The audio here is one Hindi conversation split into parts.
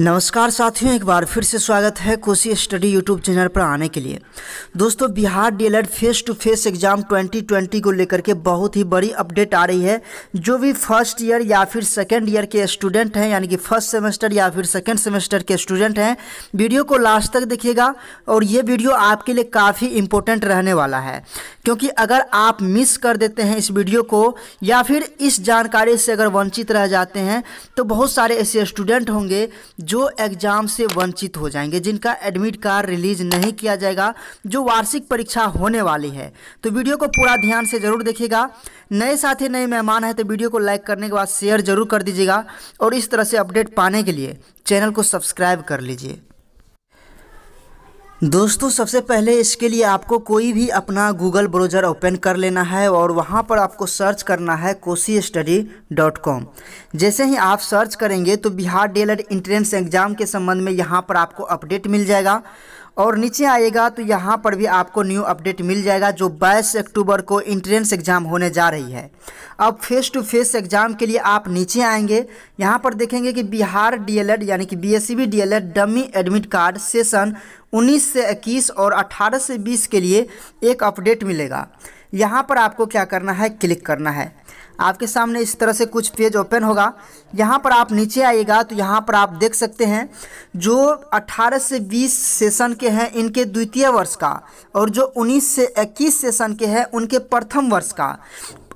नमस्कार साथियों एक बार फिर से स्वागत है कोसी स्टडी यूट्यूब चैनल पर आने के लिए दोस्तों Bihar DElEd face to face exam 2020 को लेकर के बहुत ही बड़ी अपडेट आ रही है जो भी फर्स्ट ईयर या फिर सेकेंड ईयर के स्टूडेंट हैं यानी कि फर्स्ट सेमेस्टर या फिर सेकेंड सेमेस्टर के स्टूडेंट हैं वीडियो को लास्ट तक देखिएगा और ये वीडियो आपके लिए काफ़ी इंपॉर्टेंट रहने वाला है क्योंकि अगर आप मिस कर देते हैं इस वीडियो को या फिर इस जानकारी से अगर वंचित रह जाते हैं तो बहुत सारे ऐसे स्टूडेंट होंगे जो एग्ज़ाम से वंचित हो जाएंगे जिनका एडमिट कार्ड रिलीज नहीं किया जाएगा जो वार्षिक परीक्षा होने वाली है तो वीडियो को पूरा ध्यान से ज़रूर देखिएगा नए साथी नए मेहमान हैं तो वीडियो को लाइक करने के बाद शेयर जरूर कर दीजिएगा और इस तरह से अपडेट पाने के लिए चैनल को सब्सक्राइब कर लीजिए दोस्तों सबसे पहले इसके लिए आपको कोई भी अपना गूगल ब्राउज़र ओपन कर लेना है और वहाँ पर आपको सर्च करना है कोसी स्टडी डॉट कॉम जैसे ही आप सर्च करेंगे तो बिहार डेलर एंट्रेंस एग्ज़ाम के संबंध में यहाँ पर आपको अपडेट मिल जाएगा और नीचे आएगा तो यहाँ पर भी आपको न्यू अपडेट मिल जाएगा जो बाईस अक्टूबर को इंट्रेंस एग्ज़ाम होने जा रही है अब फेस टू फेस एग्ज़ाम के लिए आप नीचे आएंगे यहाँ पर देखेंगे कि बिहार डीएलएड यानी कि BSCB DElEd dummy admit card session 19 से 21 और 18 से 20 के लिए एक अपडेट मिलेगा यहाँ पर आपको क्या करना है क्लिक करना है आपके सामने इस तरह से कुछ पेज ओपन होगा यहाँ पर आप नीचे आइएगा तो यहाँ पर आप देख सकते हैं जो 18 से 20 सेशन के हैं इनके द्वितीय वर्ष का और जो 19 से 21 सेशन के हैं उनके प्रथम वर्ष का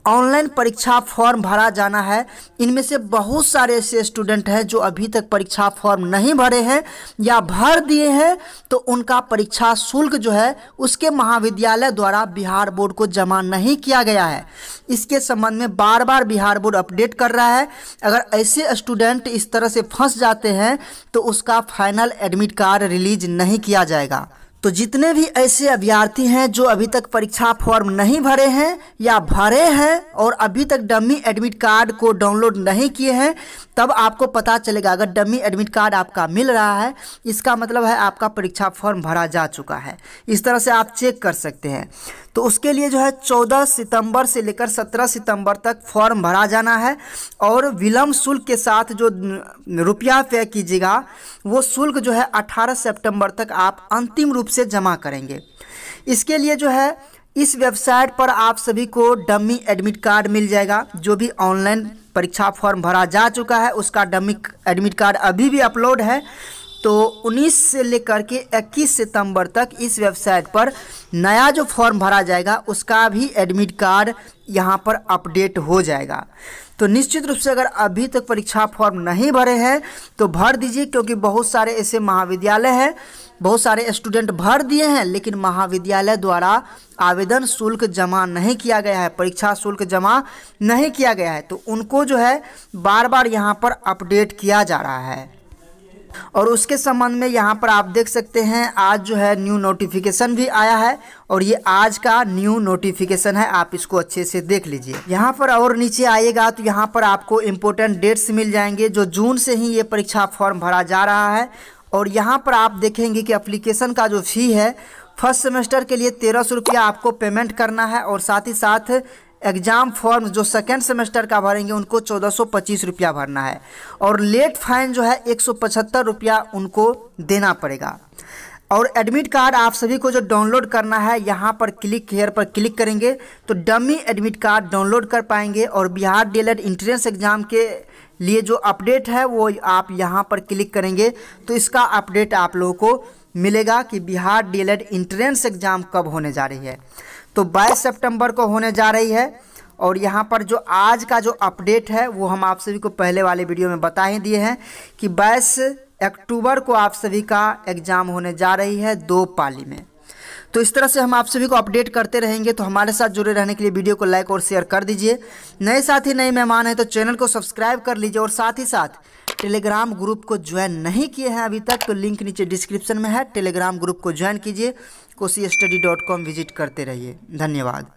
ऑनलाइन परीक्षा फॉर्म भरा जाना है इनमें से बहुत सारे ऐसे स्टूडेंट हैं जो अभी तक परीक्षा फॉर्म नहीं भरे हैं या भर दिए हैं तो उनका परीक्षा शुल्क जो है उसके महाविद्यालय द्वारा बिहार बोर्ड को जमा नहीं किया गया है इसके संबंध में बार बार बिहार बोर्ड अपडेट कर रहा है अगर ऐसे स्टूडेंट इस तरह से फंस जाते हैं तो उसका फाइनल एडमिट कार्ड रिलीज नहीं किया जाएगा तो जितने भी ऐसे अभ्यर्थी हैं जो अभी तक परीक्षा फॉर्म नहीं भरे हैं या भरे हैं और अभी तक डमी एडमिट कार्ड को डाउनलोड नहीं किए हैं तब आपको पता चलेगा अगर डमी एडमिट कार्ड आपका मिल रहा है इसका मतलब है आपका परीक्षा फॉर्म भरा जा चुका है इस तरह से आप चेक कर सकते हैं तो उसके लिए जो है चौदह सितंबर से लेकर सत्रह सितंबर तक फॉर्म भरा जाना है और विलम्ब शुल्क के साथ जो रुपया पे कीजिएगा वो शुल्क जो है अठारह सितंबर तक आप अंतिम रूप से जमा करेंगे इसके लिए जो है इस वेबसाइट पर आप सभी को डमी एडमिट कार्ड मिल जाएगा जो भी ऑनलाइन परीक्षा फॉर्म भरा जा चुका है उसका डमी एडमिट कार्ड अभी भी अपलोड है तो 19 से लेकर के 21 सितंबर तक इस वेबसाइट पर नया जो फॉर्म भरा जाएगा उसका भी एडमिट कार्ड यहाँ पर अपडेट हो जाएगा तो निश्चित रूप से अगर अभी तक परीक्षा फॉर्म नहीं भरे हैं तो भर दीजिए क्योंकि बहुत सारे ऐसे महाविद्यालय हैं बहुत सारे स्टूडेंट भर दिए हैं लेकिन महाविद्यालय द्वारा आवेदन शुल्क जमा नहीं किया गया है परीक्षा शुल्क जमा नहीं किया गया है तो उनको जो है बार बार यहाँ पर अपडेट किया जा रहा है और उसके संबंध में यहाँ पर आप देख सकते हैं आज जो है न्यू नोटिफिकेशन भी आया है और ये आज का न्यू नोटिफिकेशन है आप इसको अच्छे से देख लीजिए यहाँ पर और नीचे आइएगा तो यहाँ पर आपको इम्पोर्टेंट डेट्स मिल जाएंगे जो जून से ही ये परीक्षा फॉर्म भरा जा रहा है और यहाँ पर आप देखेंगे कि अप्लीकेशन का जो फी है फर्स्ट सेमेस्टर के लिए तेरह सौ रुपया आपको पेमेंट करना है और साथ ही साथ एग्ज़ाम फॉर्म जो सेकेंड सेमेस्टर का भरेंगे उनको चौदह सौ पच्चीस रुपया भरना है और लेट फाइन जो है एक सौ पचहत्तर रुपया उनको देना पड़ेगा और एडमिट कार्ड आप सभी को जो डाउनलोड करना है यहाँ पर क्लिक हेयर पर क्लिक करेंगे तो डमी एडमिट कार्ड डाउनलोड कर पाएंगे और बिहार डी इंट्रेंस एग्ज़ाम के लिए जो अपडेट है वो आप यहाँ पर क्लिक करेंगे तो इसका अपडेट आप लोगों को मिलेगा कि बिहार डी एंट्रेंस एग्ज़ाम कब होने जा रही है तो 22 सितंबर को होने जा रही है और यहाँ पर जो आज का जो अपडेट है वो हम आप सभी को पहले वाले वीडियो में बता ही दिए हैं कि 22 अक्टूबर को आप सभी का एग्ज़ाम होने जा रही है दो पाली में तो इस तरह से हम आप सभी को अपडेट करते रहेंगे तो हमारे साथ जुड़े रहने के लिए वीडियो को लाइक और शेयर कर दीजिए नए साथी नए मेहमान हैं तो चैनल को सब्सक्राइब कर लीजिए और साथ ही साथ टेलीग्राम ग्रुप को ज्वाइन नहीं किए हैं अभी तक तो लिंक नीचे डिस्क्रिप्शन में है टेलीग्राम ग्रुप को ज्वाइन कीजिए Kosi study dot com visit करते रहिए धन्यवाद